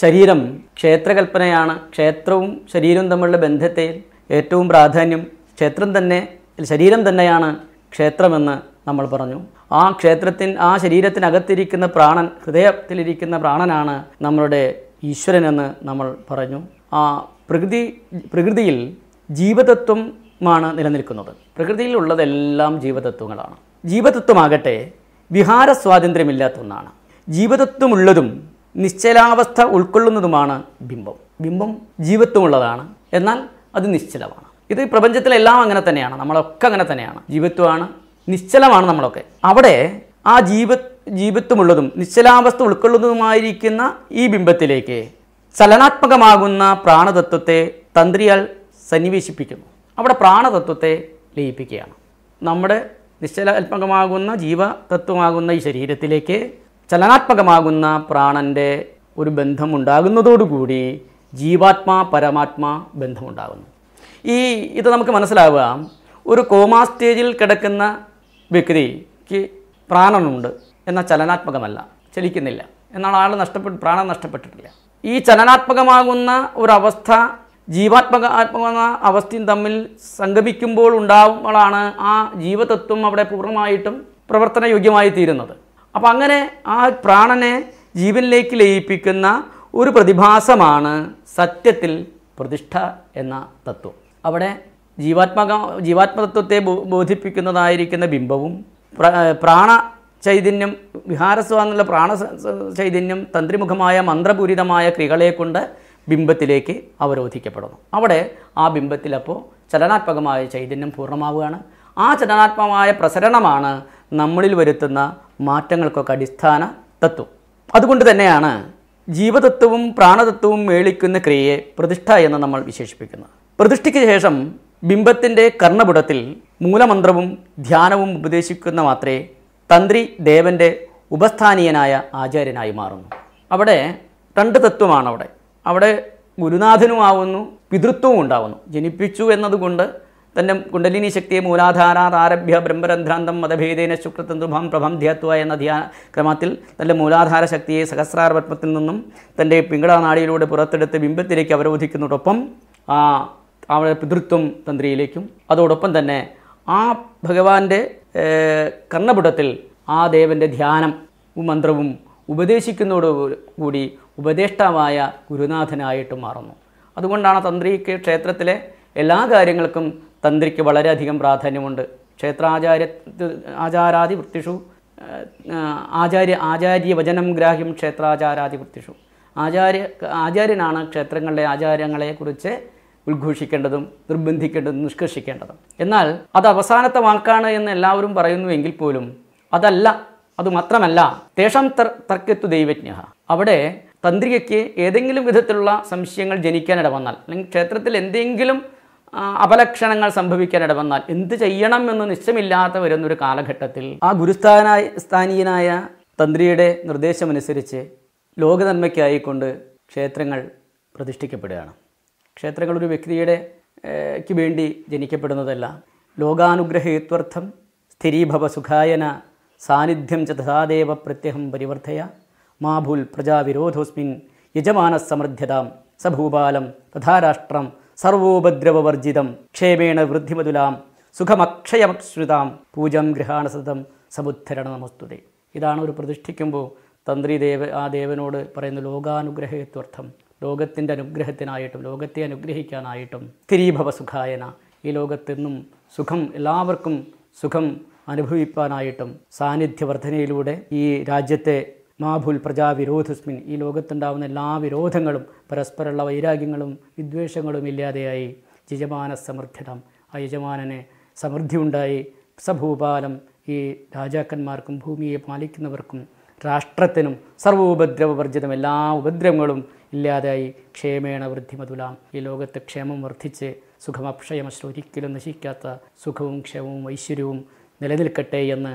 ശരീരം ക്ഷേത്രകൽപ്പനയാണ് ക്ഷേത്രവും ശരീരവും തമ്മിലുള്ള ബന്ധത്തെ ഏറ്റവും പ്രാധാന്യം ക്ഷേത്രം തന്നെ ശരീരം തന്നെയാണ് ക്ഷേത്രമെന്ന് നമ്മൾ പറഞ്ഞു ആ ക്ഷേത്രത്തിൻ ആ ശരീരത്തിനകത്തിരിക്കുന്ന പ്രാണൻ ഹൃദയത്തിലിരിക്കുന്ന പ്രാണനാണ് നമ്മളുടെ ഈശ്വരനെന്ന് നമ്മൾ പറഞ്ഞു ആ പ്രകൃതി പ്രകൃതിയിൽ ജീവതത്വമാണ് നിലനിൽക്കുന്നത് പ്രകൃതിയിൽ ഉള്ളതെല്ലാം ജീവതത്വങ്ങളാണ് ജീവതത്വമാകട്ടെ വിഹാര സ്വാതന്ത്ര്യമില്ലാത്ത ഒന്നാണ് ജീവതത്വമുള്ളതും നിശ്ചലാവസ്ഥ ഉൾക്കൊള്ളുന്നതുമാണ് ബിംബം ബിംബം ജീവത്വമുള്ളതാണ് എന്നാൽ അത് നിശ്ചലമാണ് ഇത് പ്രപഞ്ചത്തിലെല്ലാം അങ്ങനെ തന്നെയാണ് നമ്മളൊക്കെ അങ്ങനെ തന്നെയാണ് ജീവത്വമാണ് നിശ്ചലമാണ് നമ്മളൊക്കെ അവിടെ ആ ജീവ ജീവത്വമുള്ളതും നിശ്ചലാവസ്ഥ ഉൾക്കൊള്ളുന്നതുമായിരിക്കുന്ന ഈ ബിംബത്തിലേക്ക് ചലനാത്മകമാകുന്ന പ്രാണതത്വത്തെ തന്ത്രിയാൽ സന്നിവേശിപ്പിക്കുന്നു അവിടെ പ്രാണതത്വത്തെ ലയിപ്പിക്കുകയാണ് നമ്മുടെ നിശ്ചലാത്മകമാകുന്ന ജീവതത്വമാകുന്ന ഈ ശരീരത്തിലേക്ക് ചലനാത്മകമാകുന്ന പ്രാണൻ്റെ ഒരു ബന്ധമുണ്ടാകുന്നതോടുകൂടി ജീവാത്മാ പരമാത്മാ ബന്ധമുണ്ടാകുന്നു ഈ ഇത് നമുക്ക് മനസ്സിലാവുക ഒരു കോമാ സ്റ്റേജിൽ കിടക്കുന്ന വ്യക്തിക്ക് പ്രാണനുണ്ട് എന്നാൽ ചലനാത്മകമല്ല ചലിക്കുന്നില്ല എന്നാൽ ആൾ നഷ്ടപ്പെട്ട് പ്രാണം നഷ്ടപ്പെട്ടിട്ടില്ല ഈ ചലനാത്മകമാകുന്ന ഒരവസ്ഥ ജീവാത്മക ആത്മകമായ അവസ്ഥയും തമ്മിൽ സംഗമിക്കുമ്പോൾ ഉണ്ടാവുമ്പോഴാണ് ആ ജീവതത്വം അവിടെ പൂർണ്ണമായിട്ടും പ്രവർത്തനയോഗ്യമായി തീരുന്നത് അപ്പം അങ്ങനെ ആ പ്രാണനെ ജീവനിലേക്ക് ലയിപ്പിക്കുന്ന ഒരു പ്രതിഭാസമാണ് സത്യത്തിൽ പ്രതിഷ്ഠ എന്ന തത്വം അവിടെ ജീവാത്മക ജീവാത്മതത്വത്തെ ബോധിപ്പിക്കുന്നതായിരിക്കുന്ന ബിംബവും പ്രാണ ചൈതന്യം വിഹാരസ്വ എന്നുള്ള പ്രാണ ചൈതന്യം തന്ത്രിമുഖമായ മന്ത്രപൂരിതമായ ക്രികളെ കൊണ്ട് ബിംബത്തിലേക്ക് അവരോധിക്കപ്പെടുന്നു അവിടെ ആ ബിംബത്തിലപ്പോൾ ചലനാത്മകമായ ചൈതന്യം പൂർണ്ണമാവുകയാണ് ആ ചലനാത്മകമായ പ്രസരണമാണ് നമ്മളിൽ വരുത്തുന്ന മാറ്റങ്ങൾക്കൊക്കെ അടിസ്ഥാന തത്വം അതുകൊണ്ട് തന്നെയാണ് ജീവതത്വവും പ്രാണതത്വവും മേളിക്കുന്ന ക്രിയയെ പ്രതിഷ്ഠ എന്ന് നമ്മൾ വിശേഷിപ്പിക്കുന്നത് പ്രതിഷ്ഠയ്ക്ക് ശേഷം ബിംബത്തിൻ്റെ കർണപുടത്തിൽ മൂലമന്ത്രവും ധ്യാനവും ഉപദേശിക്കുന്ന മാത്രമേ തന്ത്രി ദേവൻ്റെ ഉപസ്ഥാനീയനായ ആചാര്യനായി മാറുന്നു അവിടെ രണ്ട് തത്വമാണ് അവിടെ അവിടെ ഗുരുനാഥനുമാവുന്നു പിതൃത്വവും ഉണ്ടാവുന്നു ജനിപ്പിച്ചു എന്നതുകൊണ്ട് തൻ്റെ കുണ്ടലിനി ശക്തിയെ മൂലാധാരാത് ആരഭ്യ ബ്രഹ്മരന്ധ്രാന്തം മതഭേദേന ശുക്രതന്തുഭാം പ്രഭം ധ്യത്വ എന്ന ധ്യാന ക്രമത്തിൽ തൻ്റെ മൂലാധാര ശക്തിയെ പത്മത്തിൽ നിന്നും തൻ്റെ പിങ്കടനാടിയിലൂടെ പുറത്തെടുത്ത് ബിംബത്തിലേക്ക് അവരോധിക്കുന്നതോടൊപ്പം ആ അവളുടെ പിതൃത്വം തന്ത്രിയിലേക്കും അതോടൊപ്പം തന്നെ ആ ഭഗവാന്റെ കർണപുടത്തിൽ ആ ദേവൻ്റെ ധ്യാനം മന്ത്രവും ഉപദേശിക്കുന്നതോടുകൂടി ഉപദേഷ്ടാവായ ഗുരുനാഥനായിട്ട് മാറുന്നു അതുകൊണ്ടാണ് തന്ത്രിക്ക് ക്ഷേത്രത്തിലെ എല്ലാ കാര്യങ്ങൾക്കും തന്ത്രിക്ക് വളരെയധികം പ്രാധാന്യമുണ്ട് ക്ഷേത്രാചാര്യ ആചാരാദി വൃത്തിഷു ആചാര്യ ആചാര്യ വചനം ഗ്രാഹ്യം ക്ഷേത്രാചാരാദി വൃത്തിഷു ആചാര്യ ആചാര്യനാണ് ക്ഷേത്രങ്ങളിലെ കുറിച്ച് ഉദ്ഘോഷിക്കേണ്ടതും നിർബന്ധിക്കേണ്ടതും നിഷ്കർഷിക്കേണ്ടതും എന്നാൽ അത് അവസാനത്തെ വാക്കാണ് എന്ന് എല്ലാവരും പറയുന്നുവെങ്കിൽ പോലും അതല്ല മാത്രമല്ല തേഷം തർ തർക്കത്വ ദൈവജ്ഞ അവിടെ തന്ത്രികയ്ക്ക് ഏതെങ്കിലും വിധത്തിലുള്ള സംശയങ്ങൾ ജനിക്കാനിട വന്നാൽ അല്ലെങ്കിൽ ക്ഷേത്രത്തിൽ എന്തെങ്കിലും അപലക്ഷണങ്ങൾ സംഭവിക്കാൻ വന്നാൽ എന്ത് ചെയ്യണം എന്ന് നിശ്ചയമില്ലാതെ വരുന്നൊരു കാലഘട്ടത്തിൽ ആ ഗുരുസ്ഥാനായ സ്ഥാനീയനായ തന്ത്രിയുടെ നിർദ്ദേശമനുസരിച്ച് ലോകനന്മയ്ക്കായിക്കൊണ്ട് ക്ഷേത്രങ്ങൾ പ്രതിഷ്ഠിക്കപ്പെടുകയാണ് ക്ഷേത്രങ്ങൾ ഒരു വ്യക്തിയുടെ ക്ക് വേണ്ടി ജനിക്കപ്പെടുന്നതല്ല ലോകാനുഗ്രഹേത്വർത്ഥം സ്ഥിരീഭവ സുഖായന സാന്നിധ്യം ച പ്രത്യഹം പരിവർത്തയ മാഭുൽ പ്രജാവിരോധോസ്മിൻ സമൃദ്ധ്യതാം സഭൂപാലം തഥാരാഷ്ട്രം സർവോപദ്രവവർജിതം ക്ഷേമേണ വൃദ്ധിമതുലാം സുഖമക്ഷയമശ്രുതാം പൂജം ഗൃഹാണസൃതം സമുദ്ധരണ നമസ്തുതേ ഇതാണ് ഒരു പ്രതിഷ്ഠിക്കുമ്പോൾ തന്ത്രി ദേവ ആ ദേവനോട് പറയുന്ന ലോകാനുഗ്രഹത്വർത്ഥം ലോകത്തിൻ്റെ അനുഗ്രഹത്തിനായിട്ടും ലോകത്തെ അനുഗ്രഹിക്കാനായിട്ടും തിരീഭവ സുഖായന ഈ ലോകത്തെന്നും സുഖം എല്ലാവർക്കും സുഖം അനുഭവിപ്പാനായിട്ടും സാന്നിധ്യവർദ്ധനയിലൂടെ ഈ രാജ്യത്തെ മാഭുൽ പ്രജാവിരോധസ്മിൻ ഈ ലോകത്തുണ്ടാവുന്ന എല്ലാ വിരോധങ്ങളും പരസ്പരമുള്ള വൈരാഗ്യങ്ങളും വിദ്വേഷങ്ങളും ഇല്ലാതെയായി യജമാന സമൃദ്ധിടം ആ യജമാനന് സമൃദ്ധിയുണ്ടായി സഭൂപാലം ഈ രാജാക്കന്മാർക്കും ഭൂമിയെ പാലിക്കുന്നവർക്കും രാഷ്ട്രത്തിനും സർവോപദ്രവവർജിതം എല്ലാ ഉപദ്രവങ്ങളും ഇല്ലാതായി ക്ഷേമേണ വൃദ്ധി ഈ ലോകത്ത് ക്ഷേമം വർദ്ധിച്ച് സുഖമക്ഷയമശ്ര ഒരിക്കലും നശിക്കാത്ത സുഖവും ക്ഷേമവും ഐശ്വര്യവും നിലനിൽക്കട്ടെ എന്ന്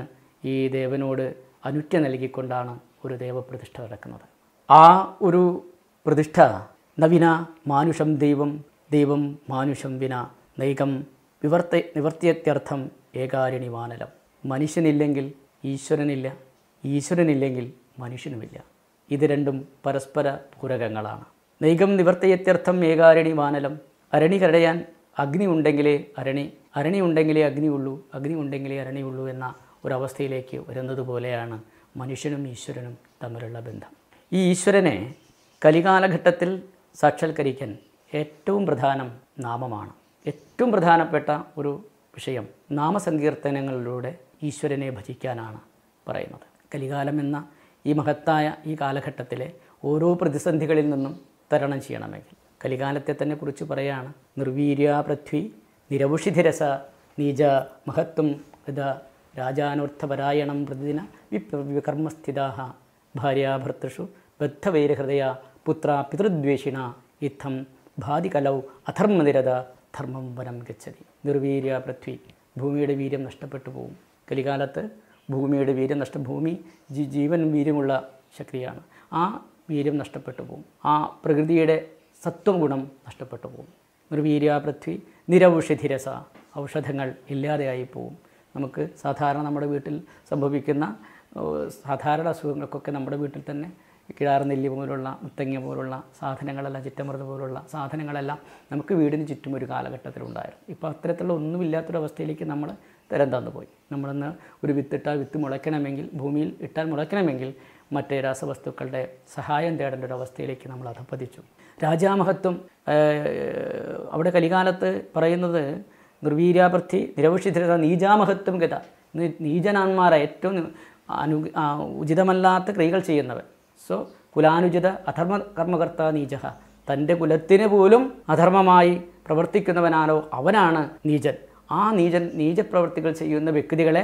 ഈ ദേവനോട് അനുറ്റ നൽകിക്കൊണ്ടാണ് ഒരു ദേവപ്രതിഷ്ഠ നടക്കുന്നത് ആ ഒരു പ്രതിഷ്ഠ നവിന മാനുഷം ദൈവം ദൈവം മാനുഷം വിന നൈകം വിവർത്ത നിവർത്തിയത്യർത്ഥം ഏകാരിണി വാനലം മനുഷ്യനില്ലെങ്കിൽ ഈശ്വരനില്ല ഈശ്വരനില്ലെങ്കിൽ മനുഷ്യനുമില്ല ഇത് രണ്ടും പരസ്പര പൂരകങ്ങളാണ് നൈകം നിവർത്തിയത്യർത്ഥം ഏകാരിണി വാനലം അരണി കരടയാൻ അഗ്നി ഉണ്ടെങ്കിലേ അരണി അരണി ഉണ്ടെങ്കിലേ അഗ്നിയുള്ളൂ അഗ്നി ഉണ്ടെങ്കിലേ അരണിയുള്ളൂ എന്ന ഒരവസ്ഥയിലേക്ക് വരുന്നത് പോലെയാണ് മനുഷ്യനും ഈശ്വരനും തമ്മിലുള്ള ബന്ധം ഈ ഈശ്വരനെ കലികാലഘട്ടത്തിൽ സാക്ഷാത്കരിക്കാൻ ഏറ്റവും പ്രധാനം നാമമാണ് ഏറ്റവും പ്രധാനപ്പെട്ട ഒരു വിഷയം നാമസങ്കീർത്തനങ്ങളിലൂടെ ഈശ്വരനെ ഭജിക്കാനാണ് പറയുന്നത് കലികാലം എന്ന ഈ മഹത്തായ ഈ കാലഘട്ടത്തിലെ ഓരോ പ്രതിസന്ധികളിൽ നിന്നും തരണം ചെയ്യണമെങ്കിൽ കലികാലത്തെ തന്നെ കുറിച്ച് പറയുകയാണ് നിർവീര്യ പൃഥ്വി നിരവുഷിധിരസ നീജ മഹത്വം ഇത രാജാനോർത്ഥപരായണം പ്രതിദിന വികർമ്മസ്ഥിതാഹ ഭാര്യാഭർത്തൃഷു ബദ്ധവൈരഹൃദയ പുത്ര പിതൃദ്വേഷിണ ഇത്തം ഭാതികലൗ അധർമ്മനിരത ധർമ്മം വനം ഗച്ഛതി നിർവീര്യ പൃഥ്വി ഭൂമിയുടെ വീര്യം നഷ്ടപ്പെട്ടു പോകും കലികാലത്ത് ഭൂമിയുടെ വീര്യം നഷ്ട ഭൂമി ജീവൻ വീര്യമുള്ള ശക്തിയാണ് ആ വീര്യം നഷ്ടപ്പെട്ടു പോകും ആ പ്രകൃതിയുടെ സത്വം ഗുണം നഷ്ടപ്പെട്ടു പോകും നിർവീര്യ പൃഥ്വി നിരൌഷധിരസ ഔഷധങ്ങൾ ഇല്ലാതെയായി പോവും നമുക്ക് സാധാരണ നമ്മുടെ വീട്ടിൽ സംഭവിക്കുന്ന സാധാരണ അസുഖങ്ങൾക്കൊക്കെ നമ്മുടെ വീട്ടിൽ തന്നെ നെല്ലി പോലുള്ള മുത്തങ്ങ പോലുള്ള സാധനങ്ങളെല്ലാം ചിറ്റമൃത് പോലുള്ള സാധനങ്ങളെല്ലാം നമുക്ക് വീടിന് ചുറ്റും ഒരു കാലഘട്ടത്തിലുണ്ടായിരുന്നു ഇപ്പോൾ അത്തരത്തിലുള്ള ഒന്നുമില്ലാത്തൊരവസ്ഥയിലേക്ക് നമ്മൾ തരം തന്നുപോയി നമ്മളിന്ന് ഒരു വിത്തിട്ടാൽ വിത്ത് മുളയ്ക്കണമെങ്കിൽ ഭൂമിയിൽ ഇട്ടാൽ മുളയ്ക്കണമെങ്കിൽ മറ്റേ രാസവസ്തുക്കളുടെ സഹായം തേടേണ്ട ഒരു അവസ്ഥയിലേക്ക് നമ്മൾ അധപ്പതിച്ചു രാജാമഹത്വം അവിടെ കലികാലത്ത് പറയുന്നത് നിർവീര്യാപൃഥി നിരവശിധിരത നീജാമഹത്വം ഗത നീചനാന്മാരെ ഏറ്റവും അനു ഉചിതമല്ലാത്ത ക്രിയകൾ ചെയ്യുന്നവൻ സോ കുലാനുചിത അധർമ്മ കർമ്മകർത്ത നീജ തൻ്റെ കുലത്തിന് പോലും അധർമ്മമായി പ്രവർത്തിക്കുന്നവനാണോ അവനാണ് നീചൻ ആ നീചൻ നീചപ്രവർത്തികൾ ചെയ്യുന്ന വ്യക്തികളെ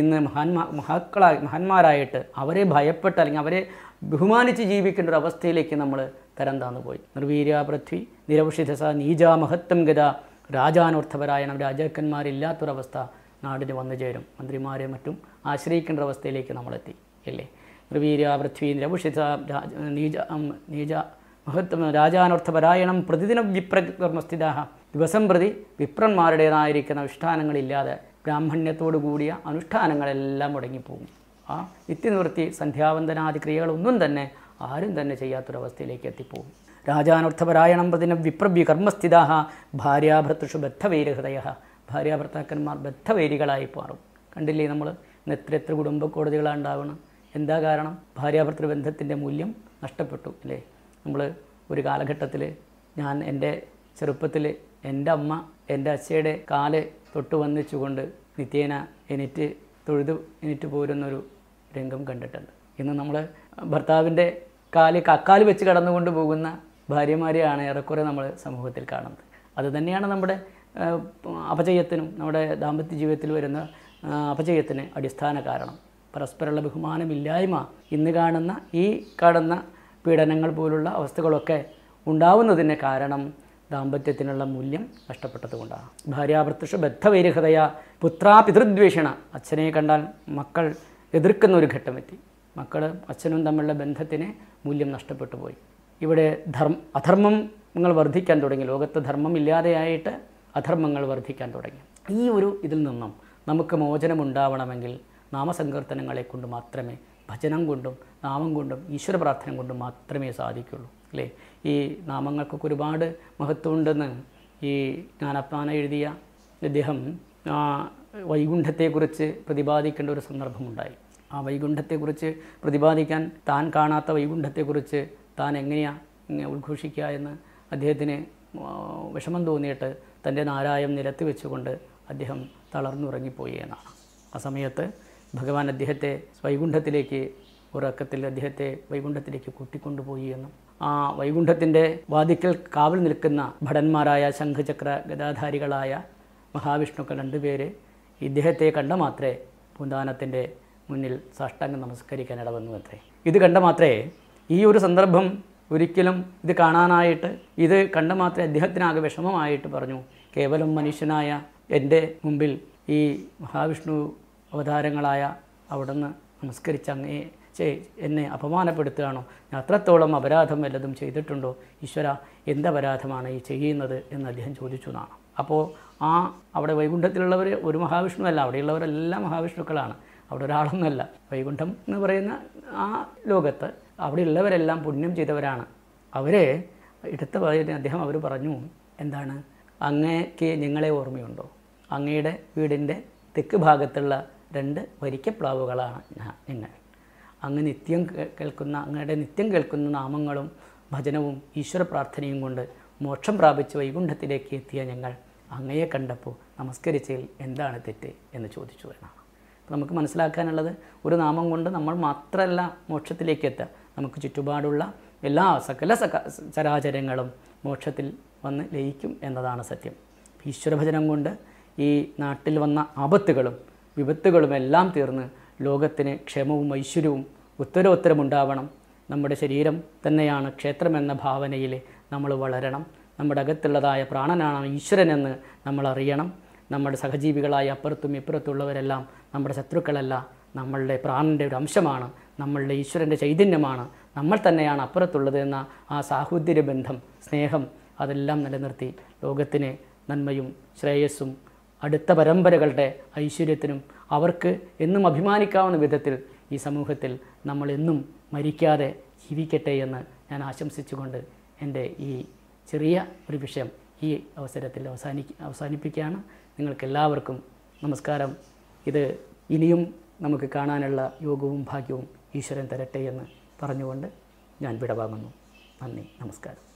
ഇന്ന് മഹാന്മാ മഹാക്കളായി മഹാന്മാരായിട്ട് അവരെ ഭയപ്പെട്ട് അല്ലെങ്കിൽ അവരെ ബഹുമാനിച്ച് ജീവിക്കേണ്ട ഒരു അവസ്ഥയിലേക്ക് നമ്മൾ തരം താന്നു പോയി നിർവീര്യ പൃഥ്വി നിരവഷിധസ നീജ മഹത്വം ഗത രാജാനൂർത്ഥപരായണം രാജാക്കന്മാരില്ലാത്തൊരവസ്ഥ നാടിന് വന്നു ചേരും മന്ത്രിമാരെ മറ്റും ആശ്രയിക്കേണ്ട അവസ്ഥയിലേക്ക് നമ്മളെത്തി അല്ലേ ഋവീര്യ പൃഥ്വി രഘുഷിത രാജ നീജ നീജ മഹത്വം രാജാനർത്ഥപരായണം പ്രതിദിനം വിപ്രകർമ്മസ്ഥിത ദിവസം പ്രതി വിപ്രന്മാരുടേതായിരിക്കുന്ന അനുഷ്ഠാനങ്ങളില്ലാതെ ബ്രാഹ്മണ്യത്തോടു കൂടിയ അനുഷ്ഠാനങ്ങളെല്ലാം മുടങ്ങിപ്പോകും ആ നിത്യനിവൃത്തി സന്ധ്യാവന്തനാദി ക്രിയകളൊന്നും തന്നെ ആരും തന്നെ ചെയ്യാത്തൊരവസ്ഥയിലേക്ക് എത്തിപ്പോകും രാജാനർത്ഥപരായണം പ്രതിന വിപ്രവ്യ കർമ്മസ്ഥിതാഹ ഭാര്യാഭർത്തൃഷു ബദ്ധവൈരഹൃദയ ഭാര്യാഭർത്താക്കന്മാർ ബദ്ധവൈരികളായി മാറും കണ്ടില്ലേ നമ്മൾ ഇന്ന് എത്ര കുടുംബ കോടതികളാണ് ഉണ്ടാവണം എന്താ കാരണം ഭാര്യാഭർത്തൃ ബന്ധത്തിൻ്റെ മൂല്യം നഷ്ടപ്പെട്ടു അല്ലേ നമ്മൾ ഒരു കാലഘട്ടത്തിൽ ഞാൻ എൻ്റെ ചെറുപ്പത്തിൽ എൻ്റെ അമ്മ എൻ്റെ അച്ഛയുടെ കാല് തൊട്ട് വന്നിച്ചുകൊണ്ട് നിത്യേന എനിറ്റ് തൊഴുത് എനിറ്റ് പോരുന്നൊരു രംഗം കണ്ടിട്ടുണ്ട് ഇന്ന് നമ്മൾ ഭർത്താവിൻ്റെ കാല് കക്കാൽ വെച്ച് കടന്നുകൊണ്ട് പോകുന്ന ഭാര്യമാരെയാണ് ഏറെക്കുറെ നമ്മൾ സമൂഹത്തിൽ കാണുന്നത് അത് തന്നെയാണ് നമ്മുടെ അപചയത്തിനും നമ്മുടെ ദാമ്പത്യ ജീവിതത്തിൽ വരുന്ന അപചയത്തിന് അടിസ്ഥാന കാരണം പരസ്പരമുള്ള ബഹുമാനമില്ലായ്മ ഇന്ന് കാണുന്ന ഈ കാണുന്ന പീഡനങ്ങൾ പോലുള്ള അവസ്ഥകളൊക്കെ ഉണ്ടാവുന്നതിന് കാരണം ദാമ്പത്യത്തിനുള്ള മൂല്യം നഷ്ടപ്പെട്ടതുകൊണ്ടാണ് ഭാര്യാപ്രത്യക്ഷ ബദ്ധവൈരഹതയ പുത്രാപിതൃദ്വേഷണ അച്ഛനെ കണ്ടാൽ മക്കൾ എതിർക്കുന്ന ഒരു ഘട്ടമെത്തി മക്കൾ അച്ഛനും തമ്മിലുള്ള ബന്ധത്തിന് മൂല്യം നഷ്ടപ്പെട്ടു പോയി ഇവിടെ ധർമ്മ അധർമ്മങ്ങൾ വർദ്ധിക്കാൻ തുടങ്ങി ലോകത്ത് ധർമ്മം ഇല്ലാതെയായിട്ട് അധർമ്മങ്ങൾ വർദ്ധിക്കാൻ തുടങ്ങി ഈ ഒരു ഇതിൽ നിന്നും നമുക്ക് മോചനമുണ്ടാവണമെങ്കിൽ നാമസങ്കീർത്തനങ്ങളെ കൊണ്ട് മാത്രമേ ഭജനം കൊണ്ടും നാമം കൊണ്ടും ഈശ്വര പ്രാർത്ഥന കൊണ്ടും മാത്രമേ സാധിക്കുള്ളൂ അല്ലേ ഈ നാമങ്ങൾക്കൊക്കെ ഒരുപാട് മഹത്വമുണ്ടെന്ന് ഈ ജ്ഞാനപ്പാന എഴുതിയ അദ്ദേഹം വൈകുണ്ഠത്തെക്കുറിച്ച് പ്രതിപാദിക്കേണ്ട ഒരു സന്ദർഭമുണ്ടായി ആ വൈകുണ്ഠത്തെക്കുറിച്ച് പ്രതിപാദിക്കാൻ താൻ കാണാത്ത വൈകുണ്ഠത്തെക്കുറിച്ച് താൻ എങ്ങനെയാണ് ഉദ്ഘോഷിക്കുക എന്ന് അദ്ദേഹത്തിന് വിഷമം തോന്നിയിട്ട് തൻ്റെ നാരായം നിരത്തി വെച്ചുകൊണ്ട് അദ്ദേഹം തളർന്നുറങ്ങിപ്പോയി എന്നാണ് ആ സമയത്ത് ഭഗവാൻ അദ്ദേഹത്തെ വൈകുണ്ഠത്തിലേക്ക് ഉറക്കത്തിൽ അദ്ദേഹത്തെ വൈകുണ്ഠത്തിലേക്ക് കൂട്ടിക്കൊണ്ടുപോയി എന്നും ആ വൈകുണ്ഠത്തിൻ്റെ വാതിക്കൽ കാവൽ നിൽക്കുന്ന ഭടന്മാരായ ശംഖചക്ര ഗതാധാരികളായ മഹാവിഷ്ണുക്കൾ രണ്ടുപേര് ഇദ്ദേഹത്തെ കണ്ട മാത്രമേ പൂന്താനത്തിൻ്റെ മുന്നിൽ സാഷ്ടാംഗം നമസ്കരിക്കാൻ ഇടവന്നു അത്രേ ഇത് കണ്ട മാത്രമേ ഈ ഒരു സന്ദർഭം ഒരിക്കലും ഇത് കാണാനായിട്ട് ഇത് കണ്ട മാത്രമേ അദ്ദേഹത്തിനാകെ വിഷമമായിട്ട് പറഞ്ഞു കേവലം മനുഷ്യനായ എൻ്റെ മുമ്പിൽ ഈ മഹാവിഷ്ണു അവതാരങ്ങളായ അവിടുന്ന് നമസ്കരിച്ച അങ്ങേ എന്നെ അപമാനപ്പെടുത്തുകയാണോ ഞാൻ അത്രത്തോളം അപരാധം വല്ലതും ചെയ്തിട്ടുണ്ടോ ഈശ്വര എന്തപരാധമാണ് ഈ ചെയ്യുന്നത് എന്ന് അദ്ദേഹം ചോദിച്ചു എന്നാണ് അപ്പോൾ ആ അവിടെ വൈകുണ്ഠത്തിലുള്ളവർ ഒരു മഹാവിഷ്ണു അല്ല അവിടെയുള്ളവരെല്ലാം മഹാവിഷ്ണുക്കളാണ് അവിടെ ഒരാളൊന്നുമല്ല വൈകുണ്ഠം എന്ന് പറയുന്ന ആ ലോകത്ത് അവിടെയുള്ളവരെല്ലാം പുണ്യം ചെയ്തവരാണ് അവരെ എടുത്ത പറയുന്ന അദ്ദേഹം അവർ പറഞ്ഞു എന്താണ് അങ്ങേക്ക് നിങ്ങളെ ഓർമ്മയുണ്ടോ അങ്ങയുടെ വീടിൻ്റെ തെക്ക് ഭാഗത്തുള്ള രണ്ട് വരിക്കപ്ലാവുകളാണ് നിങ്ങൾ അങ്ങ് നിത്യം കേൾക്കുന്ന അങ്ങയുടെ നിത്യം കേൾക്കുന്ന നാമങ്ങളും ഭജനവും ഈശ്വര പ്രാർത്ഥനയും കൊണ്ട് മോക്ഷം പ്രാപിച്ച് വൈകുണ്ഠത്തിലേക്ക് എത്തിയ ഞങ്ങൾ അങ്ങയെ കണ്ടപ്പോൾ നമസ്കരിച്ചതിൽ എന്താണ് തെറ്റ് എന്ന് ചോദിച്ചു എന്നാണ് നമുക്ക് മനസ്സിലാക്കാനുള്ളത് ഒരു നാമം കൊണ്ട് നമ്മൾ മാത്രമല്ല മോക്ഷത്തിലേക്ക് എത്തുക നമുക്ക് ചുറ്റുപാടുള്ള എല്ലാ സകല സക ചരാചരങ്ങളും മോക്ഷത്തിൽ വന്ന് ലയിക്കും എന്നതാണ് സത്യം ഈശ്വരഭജനം കൊണ്ട് ഈ നാട്ടിൽ വന്ന ആപത്തുകളും വിപത്തുകളും എല്ലാം തീർന്ന് ലോകത്തിന് ക്ഷേമവും ഐശ്വര്യവും ഉത്തരോത്തരമുണ്ടാവണം നമ്മുടെ ശരീരം തന്നെയാണ് ക്ഷേത്രം എന്ന ഭാവനയിൽ നമ്മൾ വളരണം നമ്മുടെ അകത്തുള്ളതായ പ്രാണനാണ് ഈശ്വരനെന്ന് നമ്മൾ അറിയണം നമ്മുടെ സഹജീവികളായ അപ്പുറത്തും ഇപ്പുറത്തുള്ളവരെല്ലാം നമ്മുടെ ശത്രുക്കളല്ല നമ്മളുടെ പ്രാണൻ്റെ ഒരു അംശമാണ് നമ്മളുടെ ഈശ്വരൻ്റെ ചൈതന്യമാണ് നമ്മൾ തന്നെയാണ് അപ്പുറത്തുള്ളത് എന്ന ആ സാഹോദര്യ ബന്ധം സ്നേഹം അതെല്ലാം നിലനിർത്തി ലോകത്തിന് നന്മയും ശ്രേയസ്സും അടുത്ത പരമ്പരകളുടെ ഐശ്വര്യത്തിനും അവർക്ക് എന്നും അഭിമാനിക്കാവുന്ന വിധത്തിൽ ഈ സമൂഹത്തിൽ നമ്മൾ എന്നും മരിക്കാതെ ജീവിക്കട്ടെ എന്ന് ഞാൻ ആശംസിച്ചുകൊണ്ട് എൻ്റെ ഈ ചെറിയ ഒരു വിഷയം ഈ അവസരത്തിൽ അവസാനി അവസാനിപ്പിക്കുകയാണ് നിങ്ങൾക്കെല്ലാവർക്കും നമസ്കാരം ഇത് ഇനിയും നമുക്ക് കാണാനുള്ള യോഗവും ഭാഗ്യവും ഈശ്വരൻ തരട്ടെ എന്ന് പറഞ്ഞുകൊണ്ട് ഞാൻ വിടവാങ്ങുന്നു നന്ദി നമസ്കാരം